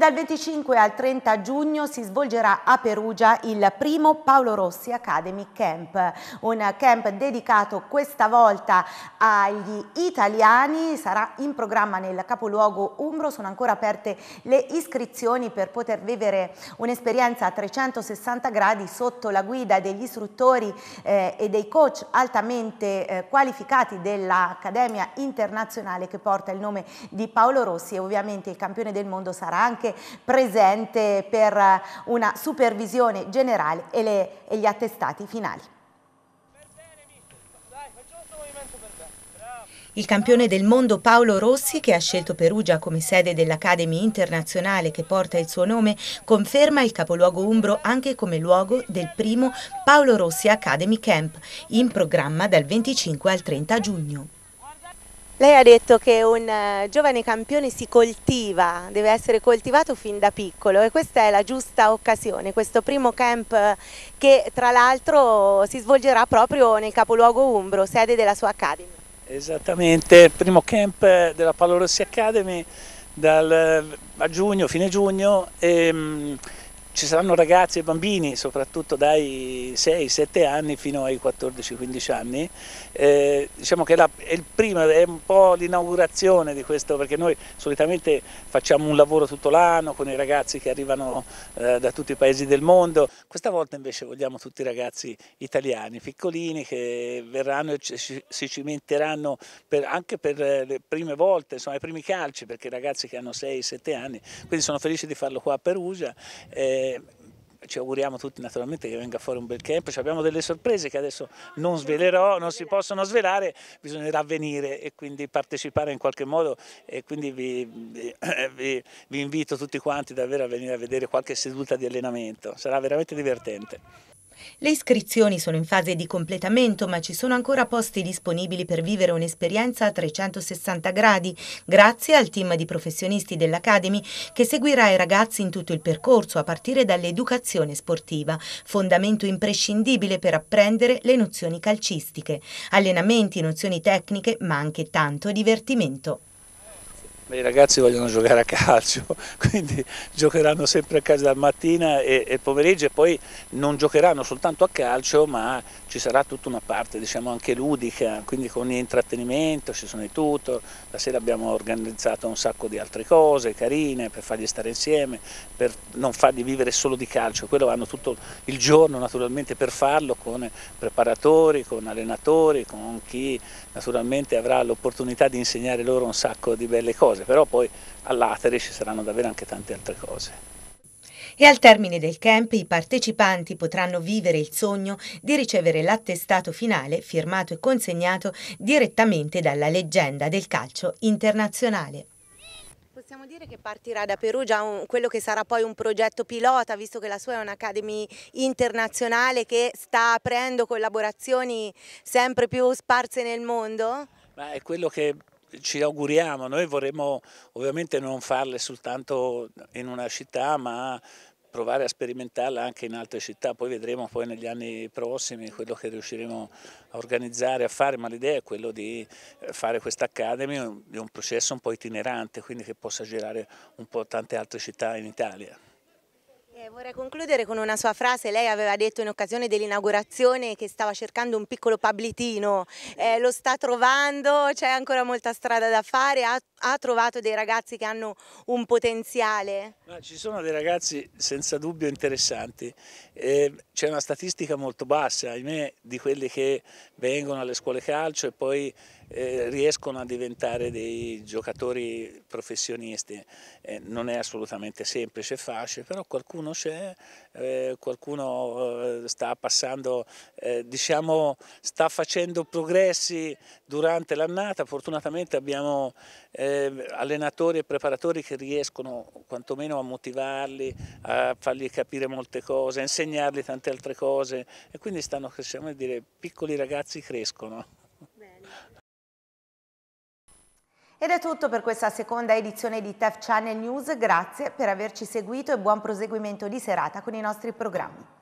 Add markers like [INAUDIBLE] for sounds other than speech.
dal 25 al 30 giugno si svolgerà a Perugia il primo Paolo Rossi Academy Camp, un camp dedicato questa volta agli italiani, sarà in programma nel capoluogo Umbro, sono ancora aperte le iscrizioni per poter vivere un'esperienza a 360 gradi sotto la guida degli istruttori eh, e dei coach altamente eh, qualificati dell'Accademia Internazionale che porta il nome di Paolo Rossi e ovviamente il campione del mondo sarà anche anche presente per eh, una supervisione generale e, le, e gli attestati finali. Il campione del mondo Paolo Rossi, che ha scelto Perugia come sede dell'Academy internazionale che porta il suo nome, conferma il capoluogo umbro anche come luogo del primo Paolo Rossi Academy Camp, in programma dal 25 al 30 giugno. Lei ha detto che un eh, giovane campione si coltiva, deve essere coltivato fin da piccolo e questa è la giusta occasione, questo primo camp eh, che tra l'altro si svolgerà proprio nel capoluogo Umbro, sede della sua Academy. Esattamente, primo camp eh, della Pallorossi Academy dal, a giugno, fine giugno, e, ehm, ci saranno ragazzi e bambini, soprattutto dai 6-7 anni fino ai 14-15 anni. Eh, diciamo che la, è, primo, è un po' l'inaugurazione di questo, perché noi solitamente facciamo un lavoro tutto l'anno con i ragazzi che arrivano eh, da tutti i paesi del mondo. Questa volta invece vogliamo tutti i ragazzi italiani, piccolini, che verranno e ci, si cimenteranno per, anche per eh, le prime volte, insomma, i primi calci, perché i ragazzi che hanno 6-7 anni. Quindi sono felice di farlo qua a Perugia. Eh, eh, ci auguriamo tutti naturalmente che venga fuori un bel camp, cioè abbiamo delle sorprese che adesso non svelerò, non si possono svelare, bisognerà venire e quindi partecipare in qualche modo e quindi vi, vi, [CLEARS THROAT] vi invito tutti quanti davvero a venire a vedere qualche seduta di allenamento, sarà veramente divertente. Le iscrizioni sono in fase di completamento, ma ci sono ancora posti disponibili per vivere un'esperienza a 360 gradi, grazie al team di professionisti dell'Academy che seguirà i ragazzi in tutto il percorso, a partire dall'educazione sportiva, fondamento imprescindibile per apprendere le nozioni calcistiche, allenamenti, nozioni tecniche, ma anche tanto divertimento. Beh, I ragazzi vogliono giocare a calcio, [LAUGHS] quindi giocheranno sempre a casa dal mattina e, e pomeriggio e poi non giocheranno soltanto a calcio ma ci sarà tutta una parte diciamo, anche ludica, quindi con intrattenimento, ci sono di tutto, la sera abbiamo organizzato un sacco di altre cose carine per fargli stare insieme, per non fargli vivere solo di calcio, quello hanno tutto il giorno naturalmente per farlo con preparatori, con allenatori, con chi naturalmente avrà l'opportunità di insegnare loro un sacco di belle cose cose, però poi all'Atere ci saranno davvero anche tante altre cose. E al termine del camp i partecipanti potranno vivere il sogno di ricevere l'attestato finale firmato e consegnato direttamente dalla leggenda del calcio internazionale. Possiamo dire che partirà da Perugia un, quello che sarà poi un progetto pilota, visto che la sua è un'academy internazionale che sta aprendo collaborazioni sempre più sparse nel mondo? Ma è quello che ci auguriamo, noi vorremmo ovviamente non farle soltanto in una città ma provare a sperimentarla anche in altre città, poi vedremo poi negli anni prossimi quello che riusciremo a organizzare, a fare, ma l'idea è quella di fare questa Academy, un processo un po' itinerante, quindi che possa girare un po' tante altre città in Italia vorrei concludere con una sua frase. Lei aveva detto in occasione dell'inaugurazione che stava cercando un piccolo pablitino, eh, lo sta trovando, c'è ancora molta strada da fare, ha, ha, trovato dei ragazzi che hanno un potenziale? Ma ci sono dei ragazzi senza dubbio interessanti. Eh, c'è una statistica molto bassa, ahimè, di quelli che vengono alle scuole calcio e poi eh, riescono a diventare dei giocatori professionisti. Eh, non è assolutamente semplice e facile, però qualcuno c'è, eh, qualcuno eh, sta passando, eh, diciamo, sta facendo progressi durante l'annata. Fortunatamente abbiamo allenatori e preparatori che riescono quantomeno a motivarli, a fargli capire molte cose, a insegnargli tante altre cose e quindi stanno crescendo, dire, piccoli ragazzi crescono. Ed è tutto per questa seconda edizione di TEF Channel News, grazie per averci seguito e buon proseguimento di serata con i nostri programmi.